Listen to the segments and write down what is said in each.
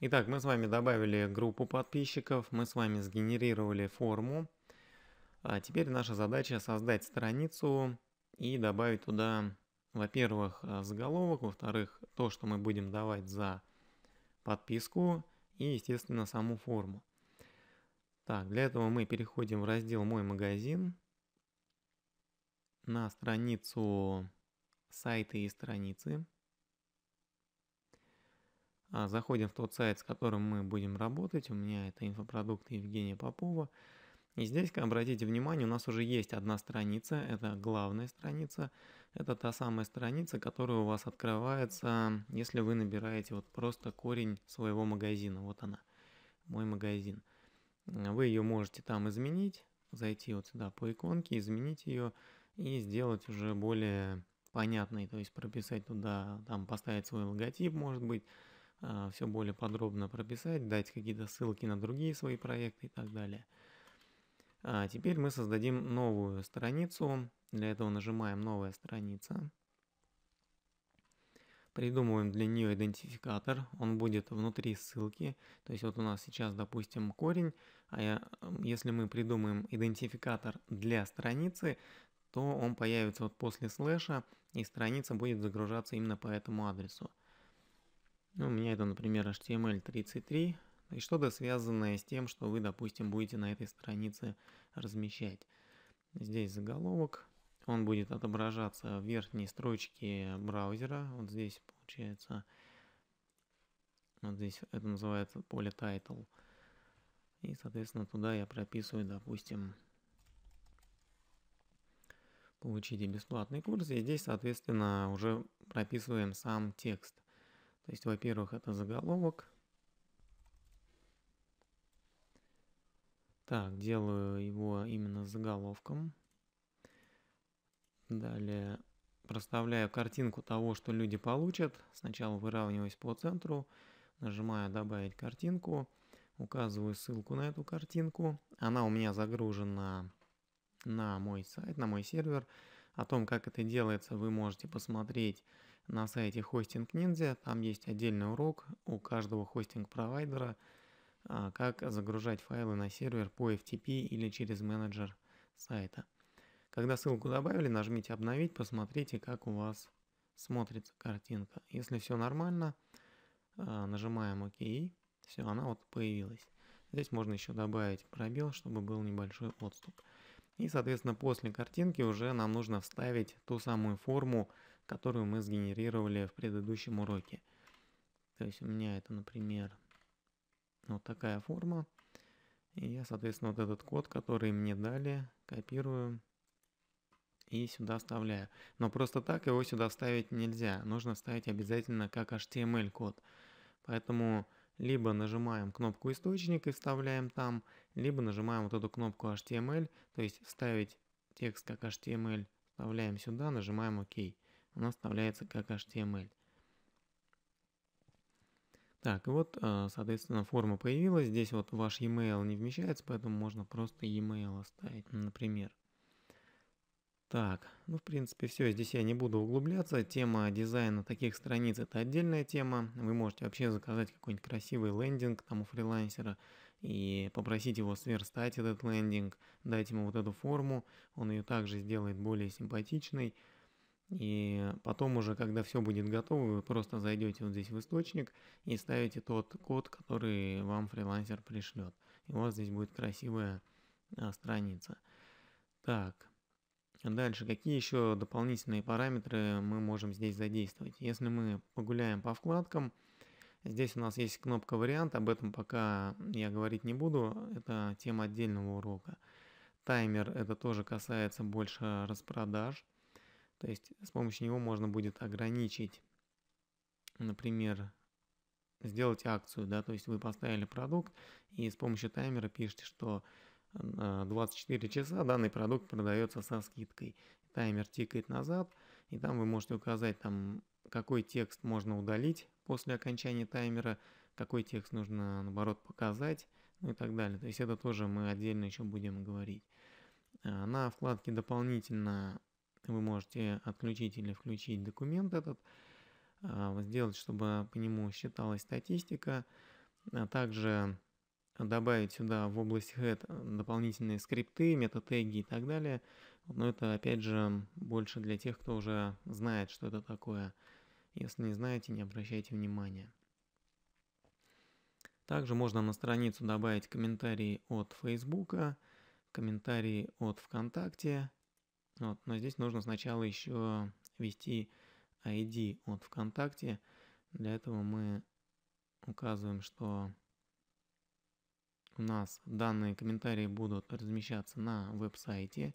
Итак, мы с вами добавили группу подписчиков, мы с вами сгенерировали форму. А теперь наша задача создать страницу и добавить туда, во-первых, заголовок, во-вторых, то, что мы будем давать за подписку и, естественно, саму форму. Так, для этого мы переходим в раздел «Мой магазин», на страницу сайты и страницы. А, заходим в тот сайт, с которым мы будем работать. У меня это инфопродукты Евгения Попова. И здесь, обратите внимание, у нас уже есть одна страница, это главная страница. Это та самая страница, которая у вас открывается, если вы набираете вот просто корень своего магазина. Вот она, мой магазин. Вы ее можете там изменить, зайти вот сюда по иконке, изменить ее и сделать уже более понятной, то есть прописать туда, там поставить свой логотип, может быть, а, все более подробно прописать, дать какие-то ссылки на другие свои проекты и так далее. А теперь мы создадим новую страницу. Для этого нажимаем «Новая страница». Придумываем для нее идентификатор. Он будет внутри ссылки. То есть вот у нас сейчас, допустим, корень. А я, если мы придумаем идентификатор для страницы, то он появится вот после слэша, и страница будет загружаться именно по этому адресу. Ну, у меня это, например, HTML33, ну и что-то связанное с тем, что вы, допустим, будете на этой странице размещать. Здесь заголовок, он будет отображаться в верхней строчке браузера, вот здесь получается, вот здесь это называется поле title. И, соответственно, туда я прописываю, допустим, получите бесплатный курс. И здесь, соответственно, уже прописываем сам текст. То есть, во-первых, это заголовок. Так, делаю его именно заголовком. Далее проставляю картинку того, что люди получат. Сначала выравниваюсь по центру, нажимаю «Добавить картинку», указываю ссылку на эту картинку. Она у меня загружена на мой сайт, на мой сервер. О том, как это делается, вы можете посмотреть на сайте Hosting Ninja. Там есть отдельный урок у каждого хостинг-провайдера, а, как загружать файлы на сервер по FTP или через менеджер сайта. Когда ссылку добавили, нажмите «Обновить», посмотрите, как у вас смотрится картинка. Если все нормально, а, нажимаем «Ок». Все, она вот появилась. Здесь можно еще добавить пробел, чтобы был небольшой отступ. И, соответственно, после картинки уже нам нужно вставить ту самую форму, которую мы сгенерировали в предыдущем уроке. То есть у меня это, например, вот такая форма. И я, соответственно, вот этот код, который мне дали, копирую и сюда вставляю. Но просто так его сюда вставить нельзя. Нужно вставить обязательно как HTML-код. Поэтому либо нажимаем кнопку «Источник» и вставляем там, либо нажимаем вот эту кнопку HTML, то есть вставить текст как HTML, вставляем сюда, нажимаем «Ок» она вставляется как HTML. Так, и вот, э, соответственно, форма появилась. Здесь вот ваш e-mail не вмещается, поэтому можно просто e-mail оставить, например. Так, ну, в принципе, все. Здесь я не буду углубляться. Тема дизайна таких страниц – это отдельная тема. Вы можете вообще заказать какой-нибудь красивый лендинг там у фрилансера и попросить его сверстать этот лендинг, дать ему вот эту форму. Он ее также сделает более симпатичной. И потом уже, когда все будет готово, вы просто зайдете вот здесь в источник и ставите тот код, который вам фрилансер пришлет. И у вас здесь будет красивая а, страница. Так, дальше, какие еще дополнительные параметры мы можем здесь задействовать? Если мы погуляем по вкладкам, здесь у нас есть кнопка вариант, об этом пока я говорить не буду, это тема отдельного урока. Таймер, это тоже касается больше распродаж. То есть с помощью него можно будет ограничить, например, сделать акцию, да, то есть вы поставили продукт и с помощью таймера пишете, что 24 э, часа данный продукт продается со скидкой. Таймер тикает назад, и там вы можете указать, там, какой текст можно удалить после окончания таймера, какой текст нужно, наоборот, показать, ну и так далее. То есть это тоже мы отдельно еще будем говорить. Э, на вкладке «Дополнительно» Вы можете отключить или включить документ этот, а, сделать, чтобы по нему считалась статистика, а также добавить сюда в область head дополнительные скрипты, метатеги и так далее. Но это, опять же, больше для тех, кто уже знает, что это такое. Если не знаете, не обращайте внимания. Также можно на страницу добавить комментарии от Facebook, комментарии от ВКонтакте, вот. Но здесь нужно сначала еще ввести ID от ВКонтакте. Для этого мы указываем, что у нас данные комментарии будут размещаться на веб-сайте.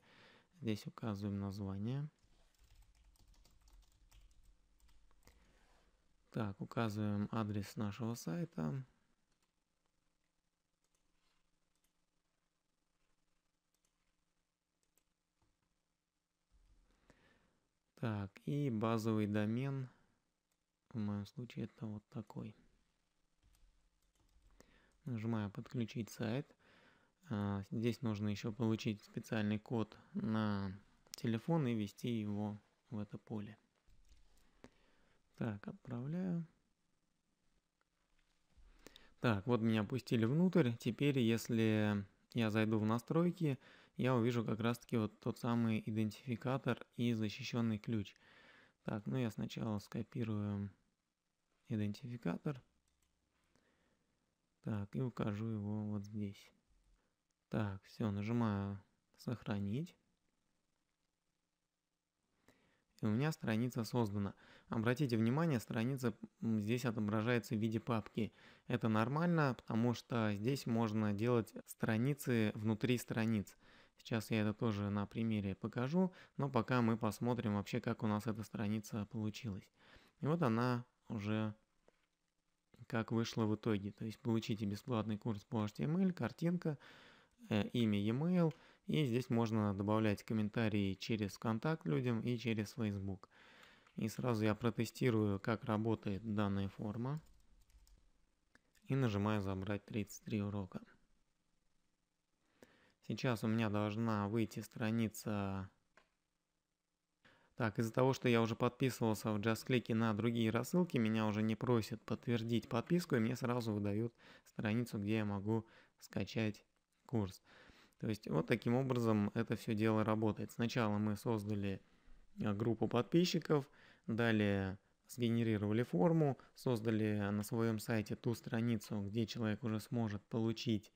Здесь указываем название. Так, указываем адрес нашего сайта. Так, и базовый домен, в моем случае это вот такой. Нажимаю подключить сайт. А, здесь нужно еще получить специальный код на телефон и ввести его в это поле. Так, отправляю. Так, вот меня пустили внутрь. Теперь, если я зайду в настройки, я увижу как раз таки вот тот самый идентификатор и защищенный ключ. Так, ну я сначала скопирую идентификатор. Так, и укажу его вот здесь. Так, все, нажимаю сохранить. И у меня страница создана. Обратите внимание, страница здесь отображается в виде папки. Это нормально, потому что здесь можно делать страницы внутри страниц. Сейчас я это тоже на примере покажу, но пока мы посмотрим вообще, как у нас эта страница получилась. И вот она уже как вышла в итоге. То есть получите бесплатный курс по HTML, картинка, э, имя e-mail. И здесь можно добавлять комментарии через контакт людям и через Facebook. И сразу я протестирую, как работает данная форма. И нажимаю «Забрать 33 урока». Сейчас у меня должна выйти страница... Так, из-за того, что я уже подписывался в JustClick на другие рассылки, меня уже не просят подтвердить подписку, и мне сразу выдают страницу, где я могу скачать курс. То есть вот таким образом это все дело работает. Сначала мы создали э, группу подписчиков, далее сгенерировали форму, создали на своем сайте ту страницу, где человек уже сможет получить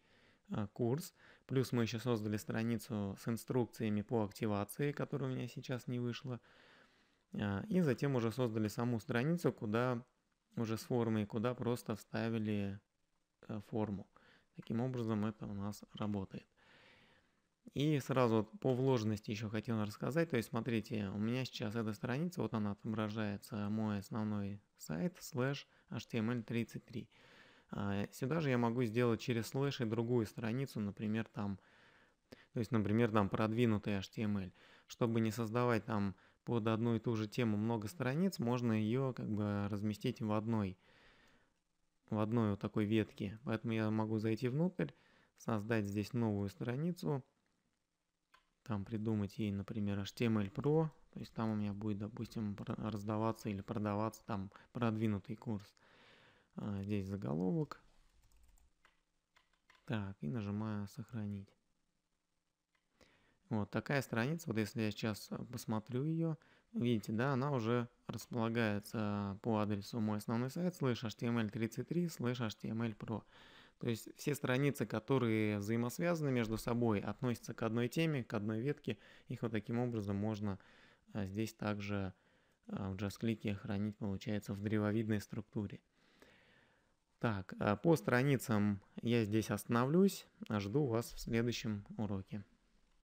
э, курс. Плюс мы еще создали страницу с инструкциями по активации, которая у меня сейчас не вышла. А, и затем уже создали саму страницу, куда уже с формой, куда просто вставили э, форму. Таким образом это у нас работает. И сразу по вложенности еще хотел рассказать. То есть, смотрите, у меня сейчас эта страница, вот она отображается, мой основной сайт, слэш html33. А, сюда же я могу сделать через слэши другую страницу, например, там, то есть, например, там продвинутый HTML. Чтобы не создавать там под одну и ту же тему много страниц, можно ее как бы разместить в одной, в одной вот такой ветке. Поэтому я могу зайти внутрь, создать здесь новую страницу, там придумать ей, например, HTML Pro, то есть там у меня будет, допустим, раздаваться или продаваться там продвинутый курс. А, здесь заголовок. Так, и нажимаю сохранить. Вот такая страница, вот если я сейчас а, посмотрю ее, видите, да, она уже располагается а, по адресу мой основной сайт слэш html33 html pro. То есть все страницы, которые взаимосвязаны между собой, относятся к одной теме, к одной ветке. Их вот таким образом можно здесь также в JavaScript хранить, получается, в древовидной структуре. Так, э, по страницам я здесь остановлюсь. Жду вас в следующем уроке.